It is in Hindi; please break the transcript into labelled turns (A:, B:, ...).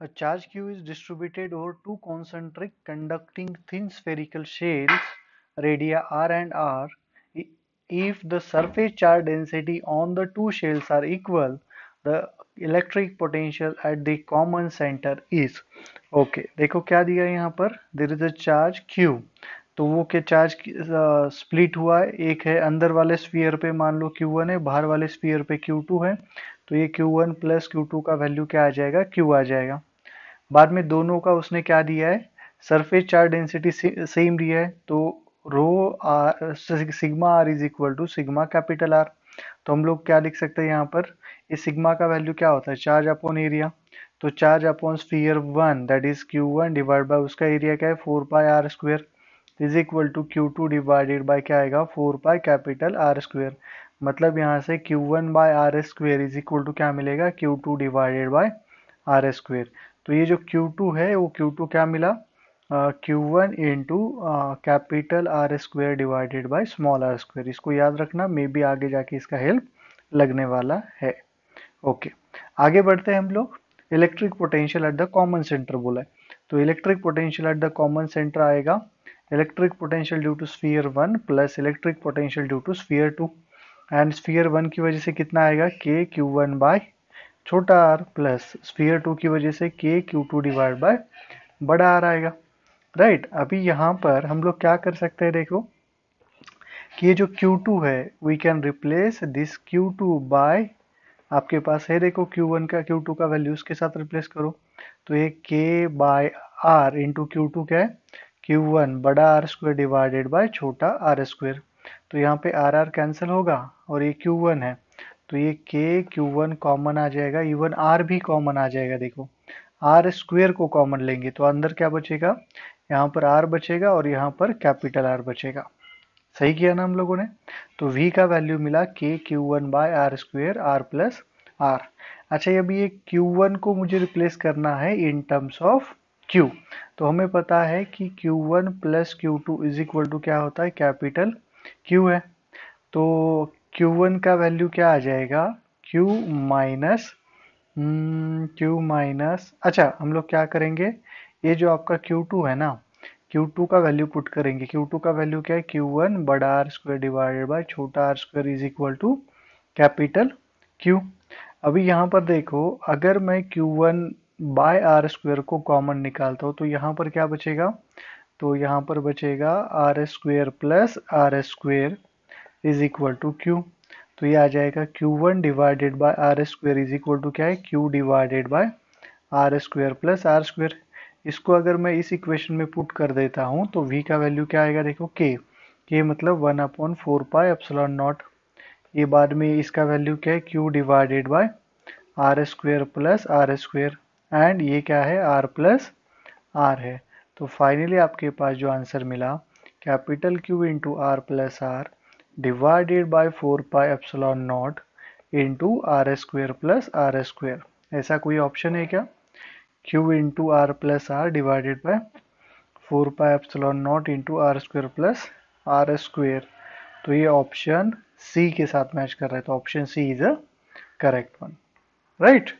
A: A charge Q is distributed over two concentric conducting thin spherical shells radii r and r. If the surface charge density on the two shells are equal, the electric potential at the common center is okay, देखो क्या दिया है यहाँ पर There is a charge Q तो वो के चार्ज स्प्लिट हुआ है एक है अंदर वाले स्पीयर पे मान लो Q1 है बाहर वाले स्पीयर पे Q2 है तो ये Q1 वन प्लस क्यू का वैल्यू क्या आ जाएगा Q आ जाएगा बाद में दोनों का उसने क्या दिया है सरफेस चार्ज डेंसिटी सेम दिया है तो rho R sigma R is equal to sigma capital R तो हम लोग क्या लिख सकते हैं यहाँ पर इस सिग्मा का वैल्यू क्या होता है चार्ज अपॉन एरिया तो charge upon sphere one that is Q one divide by उसका एरिया क्या है four pi R square is equal to Q two divided by क्या आएगा four pi capital R square मतलब यहाँ से Q1 one by R S square is equal to क्या मिलेगा Q2 two divided by R S square तो ये जो Q2 है वो Q2 क्या मिला Q1 one into capital R S square divided by small R square इसको याद रखना मे बी आगे जाके इसका हेल्प लगने वाला है ओके okay. आगे बढ़ते हैं हम लोग electric potential at the common centre बोला है तो electric potential at the common centre आएगा electric potential due to sphere one plus electric potential due to sphere two and sphere one की वजह से कितना आएगा के क्यू वन बाय छोटा आर प्लस स्फीयर टू की वजह से K Q two divide by बड़ा आर आएगा राइट right, अभी यहाँ पर हम लोग क्या कर सकते हैं देखो कि ये जो Q2 है we can replace this Q2 by आपके पास है देखो Q1 का Q2 का वैल्यू उसके साथ रिप्लेस करो तो ये K by R into Q क्या है Q1 बड़ा आर स्क्वायर डिवाइडेड बाय छोटा आर स्क्वायर तो यहाँ पे आर आर कैंसिल होगा और ये क्यू वन है तो ये के क्यू वन कॉमन आ जाएगा इवन आर भी कॉमन आ जाएगा देखो आर स्क्वेयर को कॉमन लेंगे तो अंदर क्या बचेगा यहाँ पर आर बचेगा और यहाँ पर कैपिटल आर बचेगा सही किया ना हम लोगों ने तो वी का वैल्यू मिला K Q one by R square R plus R अच्छा अभी ये क्यू वन को मुझे रिप्लेस करना है इन टर्म्स ऑफ क्यू तो हमें पता है कि Q one plus Q two is equal to क्या होता है कैपिटल Q है तो Q1 का वैल्यू क्या आ जाएगा Q minus hmm, Q minus अच्छा हम लोग क्या करेंगे ये जो आपका Q2 है ना Q2 का वैल्यू पुट करेंगे Q2 का वैल्यू क्या है Q1 बड़ा आर स्क्वायर डिवाइडेड बाई छोटा R square is equal to capital Q अभी यहाँ पर देखो अगर मैं Q1 बाय आर स्क्वायर को कॉमन निकालता हूँ तो यहाँ पर क्या बचेगा तो यहाँ पर बचेगा R square plus R square is equal to Q तो ये आ जाएगा Q one divided by R square is equal to क्या है Q divided by R square plus R square इसको अगर मैं इस इक्वेशन में पुट कर देता हूँ तो वी का वैल्यू क्या आएगा देखो के के मतलब one upon four pi epsilon naught ये बाद में इसका वैल्यू क्या है Q divided by R square plus R square and ये क्या है आर प्लस आर है तो फाइनली आपके पास जो आंसर मिला capital Q into R plus R divided by four pi epsilon naught into R square plus R square ऐसा कोई ऑप्शन है क्या Q into R plus R divided by four pi epsilon naught into R square plus R square तो ये ऑप्शन सी के साथ मैच कर रहा है तो option C is a correct one right